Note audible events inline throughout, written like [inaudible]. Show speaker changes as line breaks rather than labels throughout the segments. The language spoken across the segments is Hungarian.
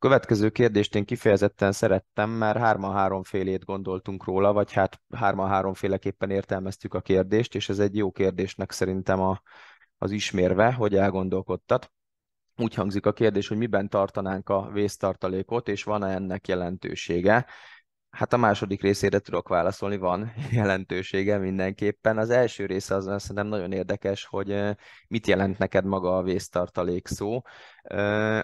Következő kérdést én kifejezetten szerettem, mert hárman félét gondoltunk róla, vagy hát hárman féleképpen értelmeztük a kérdést, és ez egy jó kérdésnek szerintem a, az ismérve, hogy elgondolkodtat. Úgy hangzik a kérdés, hogy miben tartanánk a vésztartalékot, és van-e ennek jelentősége. Hát a második részére tudok válaszolni, van [laughs] jelentősége mindenképpen. Az első része az szerintem nagyon érdekes, hogy mit jelent neked maga a vésztartalék szó.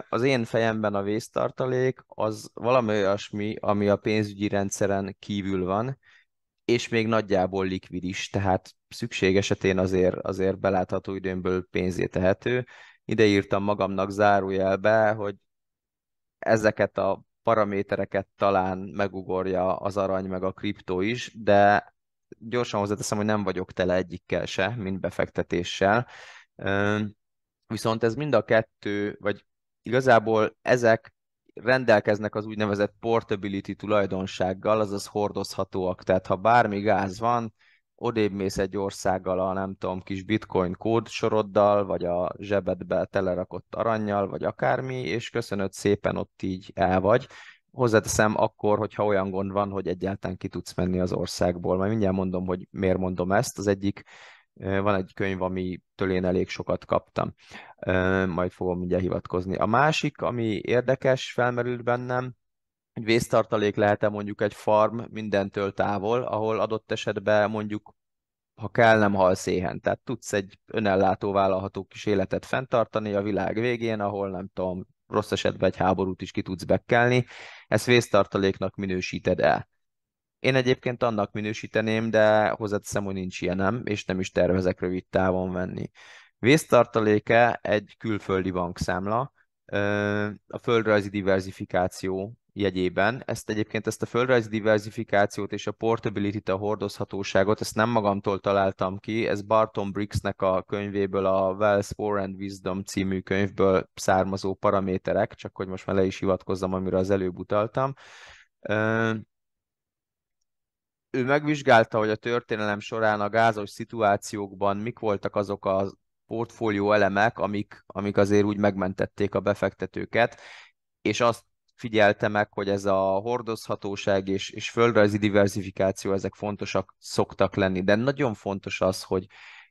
Az én fejemben a vésztartalék az valami olyasmi, ami a pénzügyi rendszeren kívül van, és még nagyjából likvid is, tehát szükség esetén azért, azért belátható időmből pénzé tehető. Ide írtam magamnak zárójelbe, hogy ezeket a paramétereket talán megugorja az arany meg a kriptó is, de gyorsan hozzáteszem, hogy nem vagyok tele egyikkel se, mint befektetéssel. Viszont ez mind a kettő, vagy igazából ezek rendelkeznek az úgynevezett portability tulajdonsággal, azaz hordozhatóak. Tehát ha bármi gáz van, odébb mész egy országgal a nem tudom, kis bitcoin soroddal, vagy a zsebedbe telerakott aranyjal, vagy akármi, és köszönöd szépen ott így el vagy. Hozzáteszem akkor, hogyha olyan gond van, hogy egyáltalán ki tudsz menni az országból. Majd mindjárt mondom, hogy miért mondom ezt. Az egyik van egy könyv, ami én elég sokat kaptam. Majd fogom mindjárt hivatkozni. A másik, ami érdekes, felmerült bennem, egy vésztartalék lehet-e mondjuk egy farm mindentől távol, ahol adott esetben mondjuk ha kell, nem hal széhen, Tehát tudsz egy önellátó vállalható kis életet fenntartani a világ végén, ahol nem tudom, rossz esetben egy háborút is ki tudsz bekkelni. Ezt vésztartaléknak minősíted el. Én egyébként annak minősíteném, de hozzáteszem, hogy nincs ilyenem, és nem is tervezek rövid távon venni. Vésztartaléke egy külföldi bankszámla, a földrajzi diversifikáció jegyében. Ezt egyébként, ezt a földrajzi diversifikációt és a portability a hordozhatóságot, ezt nem magamtól találtam ki, ez Barton Briggsnek a könyvéből, a Wells War and Wisdom című könyvből származó paraméterek, csak hogy most már le is hivatkozzam, amire az előbb utaltam. Ő megvizsgálta, hogy a történelem során a gázos szituációkban mik voltak azok a portfólió elemek, amik, amik azért úgy megmentették a befektetőket, és azt figyelte meg, hogy ez a hordozhatóság és, és földrajzi diversifikáció, ezek fontosak szoktak lenni. De nagyon fontos az, hogy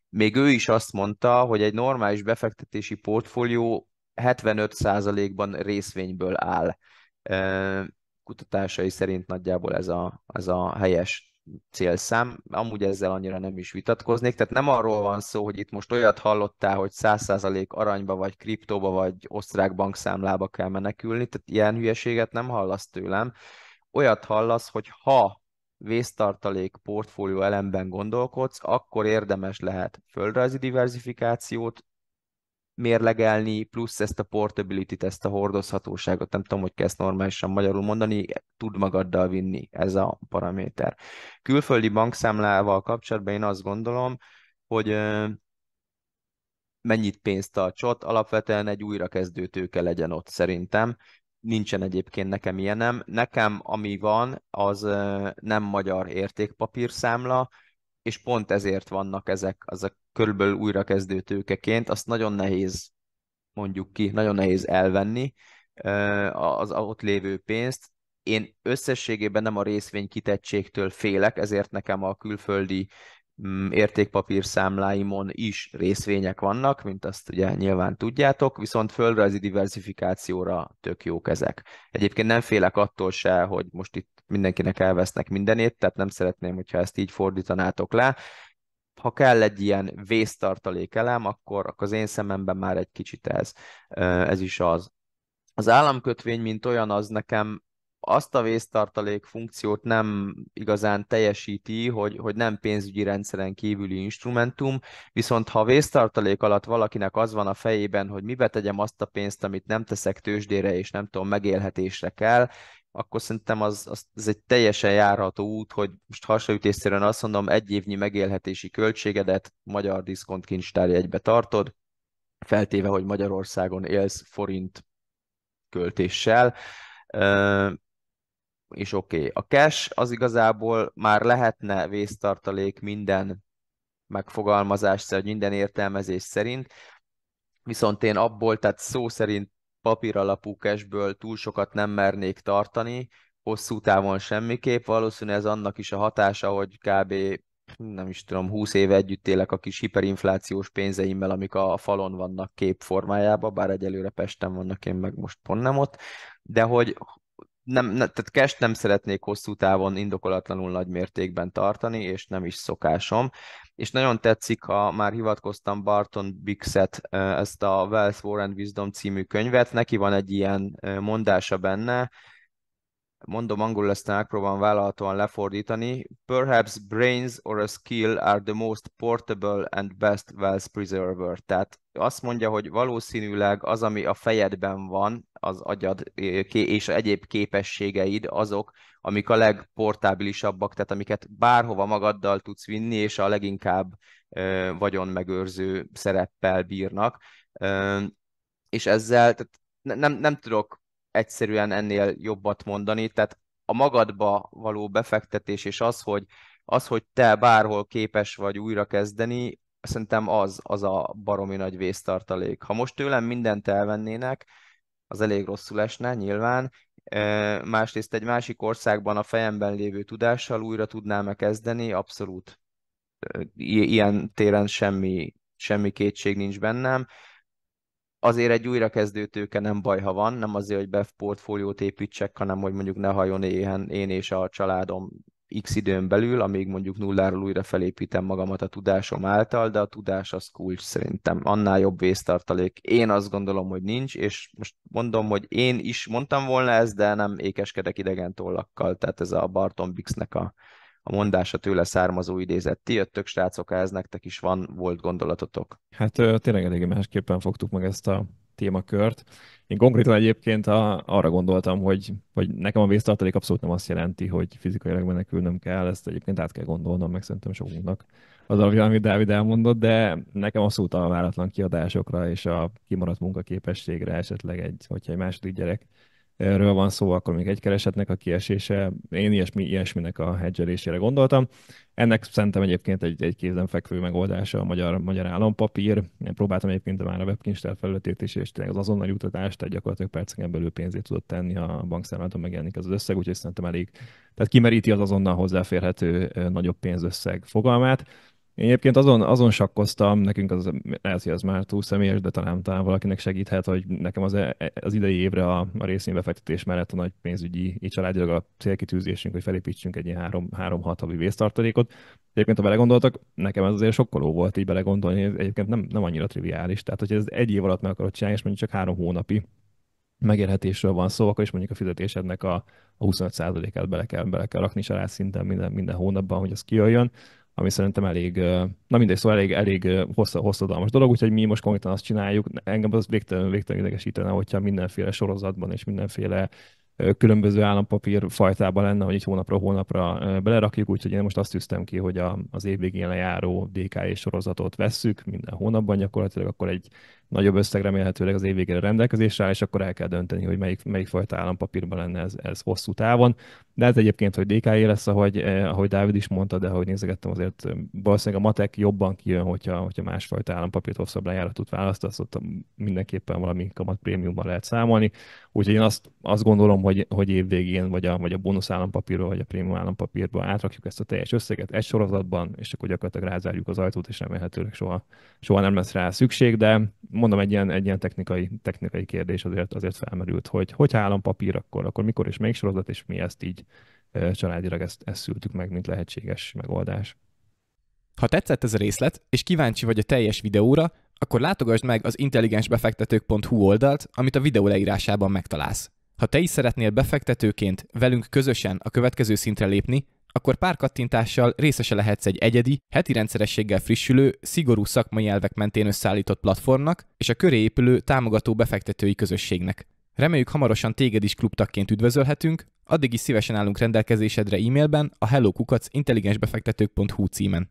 még ő is azt mondta, hogy egy normális befektetési portfólió 75%-ban részvényből áll. Kutatásai szerint nagyjából ez a, ez a helyes célszám, amúgy ezzel annyira nem is vitatkoznék, tehát nem arról van szó, hogy itt most olyat hallottál, hogy 100% aranyba, vagy kriptóba, vagy osztrák bankszámlába kell menekülni, tehát ilyen hülyeséget nem hallasz tőlem. Olyat hallasz, hogy ha vésztartalék portfólió elemben gondolkodsz, akkor érdemes lehet földrajzi diversifikációt mérlegelni, plusz ezt a portability-t, ezt a hordozhatóságot, nem tudom, hogy kell ezt normálisan magyarul mondani, tud magaddal vinni ez a paraméter. Külföldi bankszámlával kapcsolatban én azt gondolom, hogy mennyit pénzt tartsott, alapvetően egy újrakezdő tőke legyen ott szerintem, nincsen egyébként nekem ilyenem. Nekem, ami van, az nem magyar értékpapírszámla, és pont ezért vannak ezek, ezek körülbelül újrakezdő tőkeként, azt nagyon nehéz mondjuk ki, nagyon nehéz elvenni az ott lévő pénzt. Én összességében nem a részvény kitettségtől félek, ezért nekem a külföldi mm, értékpapír számláimon is részvények vannak, mint azt ugye nyilván tudjátok, viszont földrajzi diversifikációra tök jók ezek. Egyébként nem félek attól se, hogy most itt mindenkinek elvesznek mindenét, tehát nem szeretném, hogyha ezt így fordítanátok le ha kell egy ilyen vésztartalék elem, akkor az én szememben már egy kicsit ez, ez is az. Az államkötvény, mint olyan, az nekem azt a vésztartalék funkciót nem igazán teljesíti, hogy, hogy nem pénzügyi rendszeren kívüli instrumentum, viszont ha vésztartalék alatt valakinek az van a fejében, hogy mibe tegyem azt a pénzt, amit nem teszek tőzsdére és nem tudom, megélhetésre kell, akkor szerintem az, az, az egy teljesen járható út, hogy most hasraütésszerűen azt mondom, egy évnyi megélhetési költségedet magyar diszkont egybe tartod, feltéve, hogy Magyarországon élsz forint költéssel, és oké. Okay. A cash az igazából már lehetne vésztartalék minden megfogalmazás szerint, minden értelmezés szerint, viszont én abból, tehát szó szerint papíralapú cashből túl sokat nem mernék tartani, hosszú távon semmiképp. Valószínűleg ez annak is a hatása, hogy kb. nem is tudom, 20 éve együtt élek a kis hiperinflációs pénzeimmel, amik a falon vannak képformájában, bár egyelőre Pesten vannak, én meg most pont nem ott, de hogy, nem, ne, tehát cash nem szeretnék hosszú távon indokolatlanul nagy mértékben tartani, és nem is szokásom. És nagyon tetszik, ha már hivatkoztam Barton Bixet, ezt a Wealth and Wisdom című könyvet, neki van egy ilyen mondása benne, mondom angolul, ezt megpróbálom vállalhatóan lefordítani. Perhaps brains or a skill are the most portable and best wealth preserver. Tehát azt mondja, hogy valószínűleg az, ami a fejedben van, az agyad eh, és egyéb képességeid azok, amik a legportábilisabbak, tehát amiket bárhova magaddal tudsz vinni, és a leginkább eh, vagyon megőrző szereppel bírnak. Eh, és ezzel tehát nem, nem tudok egyszerűen ennél jobbat mondani, tehát a magadba való befektetés és az, hogy az, hogy te bárhol képes vagy újrakezdeni, szerintem az, az a baromi nagy vésztartalék. Ha most tőlem mindent elvennének, az elég rosszul esne nyilván, másrészt egy másik országban a fejemben lévő tudással újra tudnám-e kezdeni, abszolút ilyen téren semmi, semmi kétség nincs bennem. Azért egy újrakezdőtőke nem baj, ha van, nem azért, hogy befportfóliót építsek, hanem hogy mondjuk ne hajon éhen én és a családom x időn belül, amíg mondjuk nulláról újra felépítem magamat a tudásom által, de a tudás az kulcs szerintem. Annál jobb vésztartalék. Én azt gondolom, hogy nincs, és most mondom, hogy én is mondtam volna ezt, de nem ékeskedek idegen tollakkal. Tehát ez a Barton Bixnek a, a mondása tőle származó idézet. Ti jöttök, srácok, ez nektek is van, volt gondolatotok.
Hát tényleg eléggé másképpen fogtuk meg ezt a témakört. Én konkrétan egyébként a, arra gondoltam, hogy, hogy nekem a vésztartalék abszolút nem azt jelenti, hogy fizikailag menekülnöm kell, ezt egyébként át kell gondolnom, meg szerintem sokunknak az alapja, amit Dávid elmondott, de nekem abszolút a váratlan kiadásokra és a kimaradt munkaképességre esetleg egy, hogyha egy második gyerek erről van szó, akkor még egy keresetnek a kiesése, én ilyesmi, ilyesminek a hedgelésére gondoltam. Ennek szerintem egyébként egy, egy kézenfekvő megoldása a magyar, magyar állampapír. Én próbáltam egyébként már a webkincstel felületét is, és tényleg az azonnali utatást, tehát gyakorlatilag perceken belül pénzét tudott tenni, a bankszámláton megjelenik ez az összeg, úgyhogy szerintem elég, tehát kimeríti az azonnal hozzáférhető nagyobb pénzösszeg fogalmát. Én egyébként azon, azon sakkoztam, nekünk az, lehet, hogy az már túl személyes, de talán, talán valakinek segíthet, hogy nekem az, az idei évre a, a részvénybefektetés mellett a nagy pénzügyi, így családilag a célkitűzésünk, hogy felépítsünk egy ilyen három hat havi vésztartalékot. Egyébként, ha belegondoltak, nekem ez azért sokkoló volt így belegondolni, ez egyébként nem, nem annyira triviális. Tehát, hogy ez egy év alatt meg akarod csinálni, és mondjuk csak három hónapi megérhetésről van szó, akkor is mondjuk a fizetésednek a, a 25%-át bele kell, bele kell rakni család szinten minden, minden hónapban, hogy az kijöjjön, ami szerintem elég, na mindegy, szóval elég, elég hosszadalmas dolog, úgyhogy mi most konkrétan azt csináljuk, engem az végtelen, végtelen idegesítene, hogyha mindenféle sorozatban és mindenféle különböző állampapír fajtában lenne, hogy itt hónapra hónapra belerakjuk, úgyhogy én most azt tűztem ki, hogy a, az év végén lejáró és e sorozatot vesszük minden hónapban gyakorlatilag, akkor egy nagyobb összeg remélhetőleg az év végére rendelkezésre áll, és akkor el kell dönteni, hogy melyik, melyik fajta állampapírban lenne ez, ez hosszú távon. De hát egyébként, hogy DKI e lesz, ahogy, ahogy Dávid is mondta, de ahogy nézegettem, azért valószínűleg a matek jobban kijön, hogyha, hogyha másfajta állampapírt hosszabb lejáratot választasz, ott mindenképpen valami kamat prémiumban lehet számolni. Úgyhogy én azt, azt gondolom, hogy, hogy évvégén vagy a, vagy a bónusz állampapírba, vagy a prémium állampapírba átrakjuk ezt a teljes összeget egy sorozatban, és akkor gyakorlatilag rázárjuk az ajtót, és remélhetőleg soha, soha nem lesz rá szükség, de mondom, egy ilyen, egy ilyen technikai, technikai kérdés azért, azért felmerült, hogy hogyha állampapír, akkor, akkor mikor és melyik sorozat, és mi ezt így családilag ezt, ezt szültük meg, mint lehetséges megoldás. Ha tetszett ez a részlet, és kíváncsi vagy a teljes videóra, akkor látogasd
meg az intelligensbefektetők.hu oldalt, amit a videó leírásában megtalálsz. Ha te is szeretnél befektetőként velünk közösen a következő szintre lépni, akkor pár kattintással részese lehetsz egy egyedi, heti rendszerességgel frissülő, szigorú szakmai elvek mentén összeállított platformnak és a köré épülő támogató befektetői közösségnek. Reméljük hamarosan téged is klubtakként üdvözölhetünk, addig is szívesen állunk rendelkezésedre e-mailben a hellokukacintelligensbefektetők.hu címen.